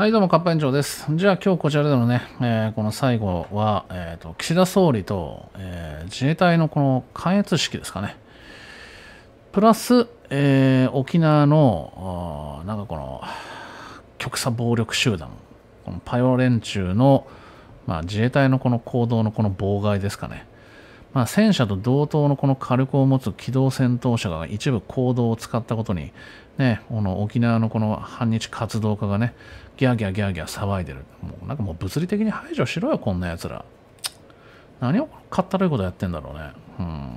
はい、どうも、カッパ園長です。じゃあ、今日こちらでのね、えー、この最後は、えーと、岸田総理と、えー、自衛隊のこの関越式ですかね。プラス、えー、沖縄の、なんかこの、極左暴力集団、このパイヨ連中の、まあ、自衛隊のこの行動のこの妨害ですかね。まあ、戦車と同等のこの火力を持つ機動戦闘車が一部行動を使ったことに、ね、この沖縄のこの反日活動家がね、ギャーギャーギャーギャー騒いでる。もうなんかもう物理的に排除しろよ、こんな奴ら。何をかったるいことやってんだろうね。うん。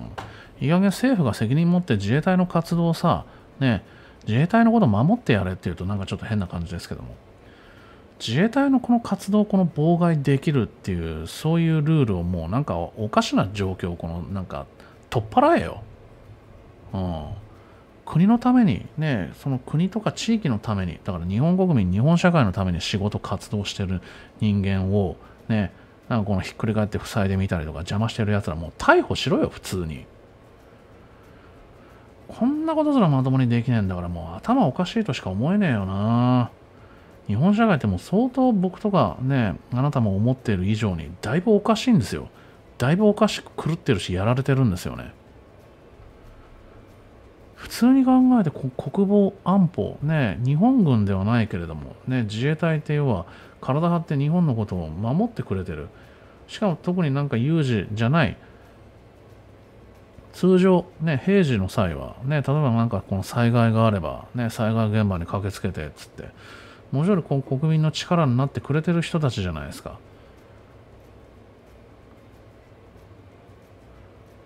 いい加減政府が責任持って自衛隊の活動をさ、ね、自衛隊のことを守ってやれっていうとなんかちょっと変な感じですけども。自衛隊のこの活動をこの妨害できるっていうそういうルールをもうなんかおかしな状況をこのなんか取っ払えよ、うん、国のためにねその国とか地域のためにだから日本国民日本社会のために仕事活動してる人間をねなんかこのひっくり返って塞いでみたりとか邪魔してるやつらもう逮捕しろよ普通に。こんなことすらまともにできねえんだからもう頭おかしいとしか思えねえよな。日本社会ってもう相当僕とかね、あなたも思っている以上にだいぶおかしいんですよ。だいぶおかしく狂ってるし、やられてるんですよね。普通に考えて国防安保、ね、日本軍ではないけれども、ね、自衛隊って要は体張って日本のことを守ってくれてる。しかも特になんか有事じゃない。通常、ね、平時の際は、ね、例えばなんかこの災害があれば、ね、災害現場に駆けつけてっつって、もちろんこう国民の力になってくれてる人たちじゃないですか。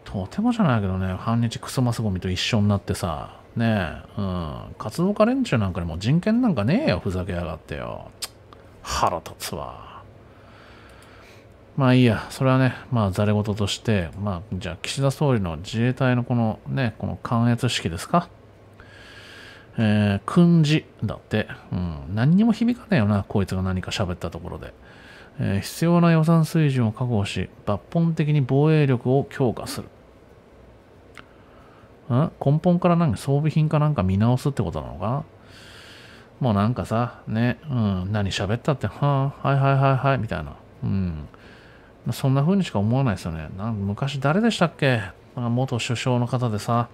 とてもじゃないけどね、反日クソマスゴミと一緒になってさ、ねえ、うん、活動家連中なんかにも人権なんかねえよ、ふざけやがってよ。腹立つわ。まあいいや、それはね、まあざれ言として、まあじゃあ岸田総理の自衛隊のこのね、この関越式ですかえー、訓示だって、うん、何にも響かねえよな、こいつが何か喋ったところで。えー、必要な予算水準を確保し、抜本的に防衛力を強化する。ん根本からなんか装備品かなんか見直すってことなのかなもうなんかさ、ね、うん、何喋ったって、はあ、はいはいはいはい、みたいな。うん。そんな風にしか思わないですよね。なん昔誰でしたっけ元首相の方でさ、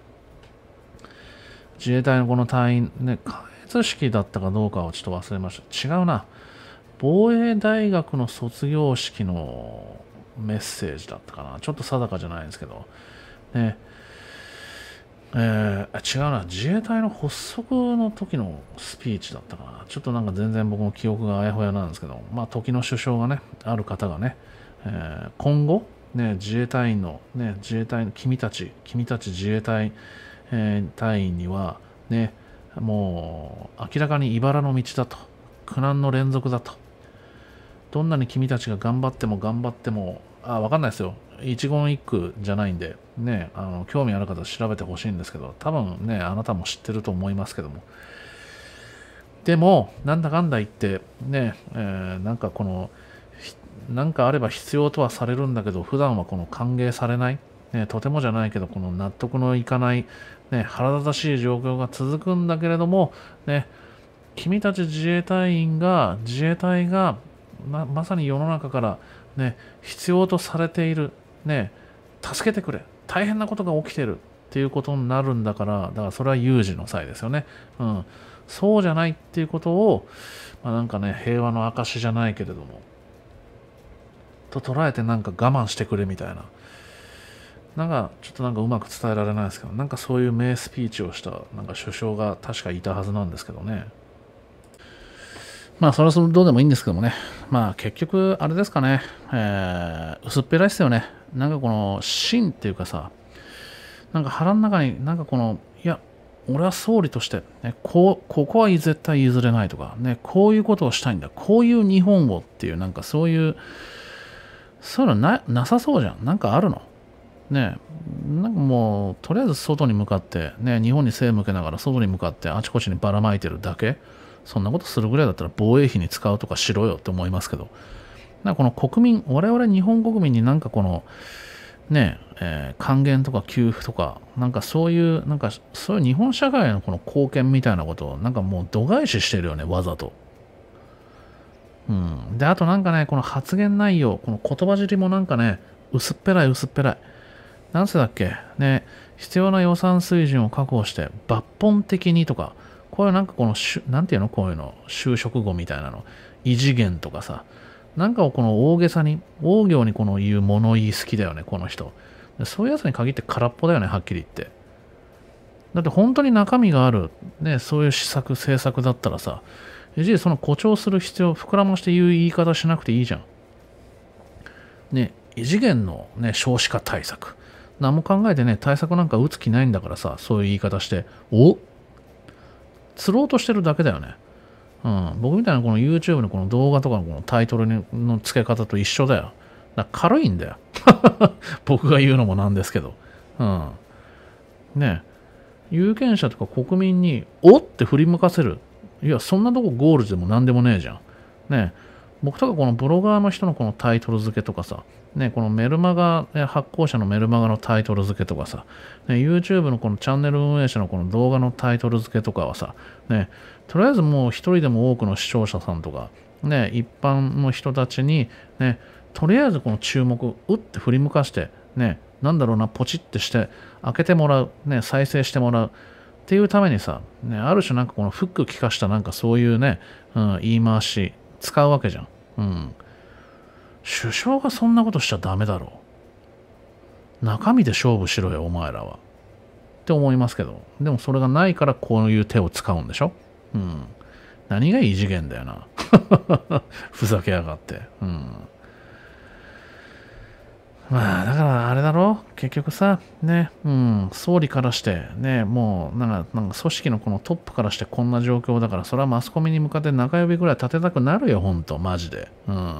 自衛隊のこの隊員、ね、開越式だったかどうかをちょっと忘れました。違うな。防衛大学の卒業式のメッセージだったかな。ちょっと定かじゃないんですけど。ねえー、違うな、自衛隊の発足の時のスピーチだったかな、ちょっとなんか全然僕の記憶があやほやなんですけど、まあ、時の首相がね、ある方がね、えー、今後、ね、自衛隊員の、ね、自衛隊の君たち、君たち自衛隊えー、隊員にはねもう明らかに茨の道だと苦難の連続だとどんなに君たちが頑張っても頑張ってもあ分かんないですよ一言一句じゃないんでねあの興味ある方調べてほしいんですけど多分ねあなたも知ってると思いますけどもでもなんだかんだ言ってね、えー、なんかこのなんかあれば必要とはされるんだけど普段はこの歓迎されないね、とてもじゃないけど、この納得のいかない、ね、腹立たしい状況が続くんだけれども、ね、君たち自衛隊員が、自衛隊が、ままさに世の中から、ね、必要とされている、ね、助けてくれ、大変なことが起きてるっていうことになるんだから、だからそれは有事の際ですよね。うん、そうじゃないっていうことを、まあ、なんかね、平和の証じゃないけれども、と捉えてなんか我慢してくれみたいな。なんかちょっとなんかうまく伝えられないですけどなんかそういう名スピーチをしたなんか首相が確かいたはずなんですけどねまあそれはそれどうでもいいんですけどもねまあ結局あれですかね、えー、薄っぺらいですよねなんかこの芯っていうかさなんか腹の中になんかこのいや俺は総理として、ね、こうここは絶対譲れないとか、ね、こういうことをしたいんだこういう日本をっていうなんかそういうそういうのななさそうじゃんなんかあるのね、なんかもう、とりあえず外に向かって、ね、日本に背を向けながら外に向かってあちこちにばらまいてるだけ、そんなことするぐらいだったら防衛費に使うとかしろよって思いますけど、なんかこの国民、我々日本国民になんかこの、ね、えー、還元とか給付とか、なんかそういう、なんかそういう日本社会のこの貢献みたいなことを、なんかもう度外視してるよね、わざと。うん。で、あとなんかね、この発言内容、この言葉尻もなんかね、薄っぺらい薄っぺらい。なんせだっけね、必要な予算水準を確保して抜本的にとか、こういうなんかこの、なんていうのこういうの、就職後みたいなの、異次元とかさ、なんかをこの大げさに、大行にこの言う物言い好きだよね、この人。そういうやつに限って空っぽだよね、はっきり言って。だって本当に中身がある、ね、そういう施策、政策だったらさ、じいその誇張する必要、膨らまして言う言い方しなくていいじゃん。ね、異次元の、ね、少子化対策。何も考えてね、対策なんか打つ気ないんだからさ、そういう言い方して、お釣ろうとしてるだけだよね。うん、僕みたいなこの YouTube のこの動画とかのこのタイトルの付け方と一緒だよ。だ軽いんだよ。僕が言うのもなんですけど。うん。ね有権者とか国民に、おって振り向かせる。いや、そんなとこゴールでも何でもねえじゃん。ね僕とかこのブロガーの人のこのタイトル付けとかさ、ね、このメルマガ、発行者のメルマガのタイトル付けとかさ、ね、YouTube のこのチャンネル運営者のこの動画のタイトル付けとかはさ、ね、とりあえずもう一人でも多くの視聴者さんとか、ね、一般の人たちに、ね、とりあえずこの注目、うって振り向かして、ね、なんだろうな、ポチってして、開けてもらう、ね、再生してもらう。っていうためにさ、ね、ある種なんかこのフック効かしたなんかそういうね、うん、言い回し使うわけじゃん。うん。首相がそんなことしちゃダメだろう。中身で勝負しろよ、お前らは。って思いますけど。でもそれがないからこういう手を使うんでしょうん。何が異次元だよな。ふざけやがって。うん。まあ、だからあれだろ結局さ、ね、うん、総理からして、ね、もう、なんか、なんか組織のこのトップからしてこんな状況だから、それはマスコミに向かって中指ぐらい立てたくなるよ、ほんと、マジで。うん。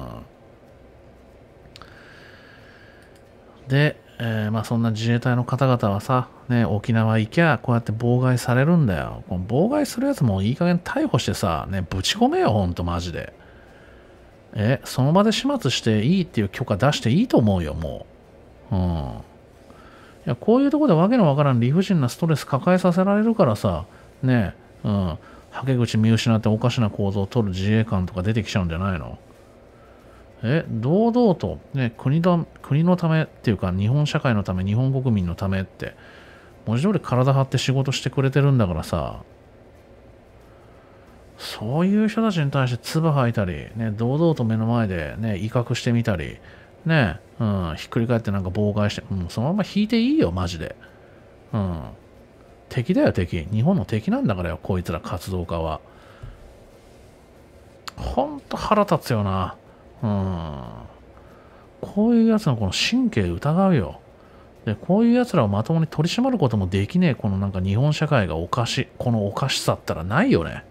で、えー、まあそんな自衛隊の方々はさ、ね、沖縄行きゃ、こうやって妨害されるんだよ。この妨害するやつもいい加減逮捕してさ、ね、ぶち込めよ、ほんと、マジで。え、その場で始末していいっていう許可出していいと思うよ、もう。うん。いや、こういうとこでわけのわからん理不尽なストレス抱えさせられるからさ、ねえ、うん。はけ口見失っておかしな行動を取る自衛官とか出てきちゃうんじゃないのえ、堂々と、ね、国だ国のためっていうか、日本社会のため、日本国民のためって、文字通り体張って仕事してくれてるんだからさ、そういう人たちに対して唾吐いたり、ね、堂々と目の前で、ね、威嚇してみたり、ね、うん、ひっくり返ってなんか妨害して、うん、そのまま引いていいよ、マジで。うん。敵だよ、敵。日本の敵なんだからよ、こいつら活動家は。ほんと腹立つよな。うん。こういうやつのこの神経疑うよ。で、こういうやつらをまともに取り締まることもできねえ、このなんか日本社会がおかし、このおかしさったらないよね。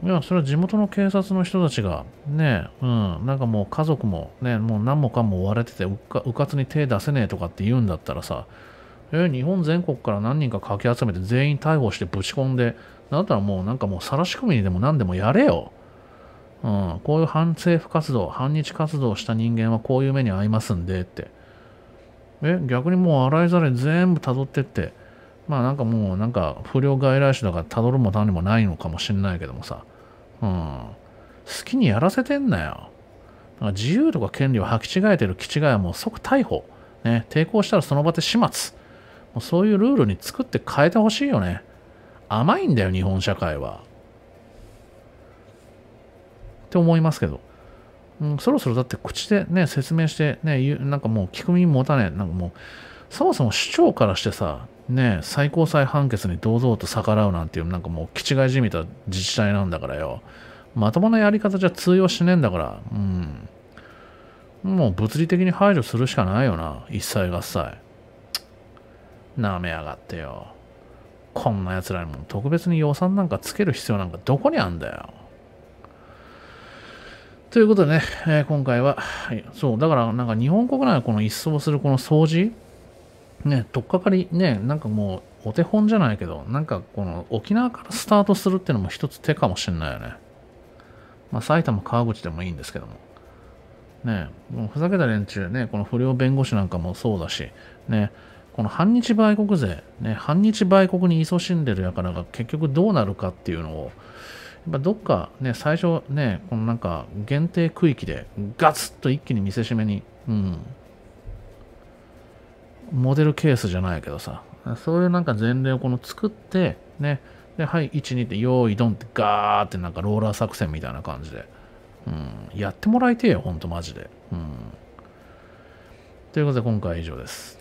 いや、それは地元の警察の人たちが、ね、うん、なんかもう家族も、ね、もう何もかも追われてて、うかうかつに手出せねえとかって言うんだったらさ、え、日本全国から何人かかき集めて全員逮捕してぶち込んで、だったらもうなんかもう晒し込みにでも何でもやれよ。うん、こういう反政府活動、反日活動をした人間はこういう目に遭いますんでって。え、逆にもう洗いざらい全部辿ってって、まあなんかもうなんか不良外来種だから辿るも何もないのかもしれないけどもさ、うん、好きにやらせてんなよ自由とか権利を履き違えてる気違いはもう即逮捕、ね、抵抗したらその場で始末もうそういうルールに作って変えてほしいよね甘いんだよ日本社会はって思いますけど、うん、そろそろだって口でね説明してねなんかもう聞く耳持たねえなんかもうそもそも市長からしてさ、ね、最高裁判決に堂々と逆らうなんていう、なんかもう、気違いじみた自治体なんだからよ。まともなやり方じゃ通用しねえんだから、うん。もう物理的に排除するしかないよな、一切合切。なめやがってよ。こんな奴らにも特別に予算なんかつける必要なんかどこにあんだよ。ということでね、えー、今回は、はい、そう、だからなんか日本国内はこの一掃するこの掃除ね、とっかかり、ね、なんかもう、お手本じゃないけど、なんかこの沖縄からスタートするっていうのも一つ手かもしれないよね。まあ埼玉、川口でもいいんですけども。ね、もうふざけた連中ね、この不良弁護士なんかもそうだし、ね、この反日売国税、ね、反日売国に勤しんでるやからが結局どうなるかっていうのを、やっぱどっかね、最初ね、このなんか限定区域でガツッと一気に見せしめに、うん、モデルケースじゃないけどさ、そういうなんか前例をこの作って、ね、で、はい、1、2って、用意ドンって、ガーってなんかローラー作戦みたいな感じで、うん、やってもらいてえよ、ほんとマジで。うん。ということで、今回は以上です。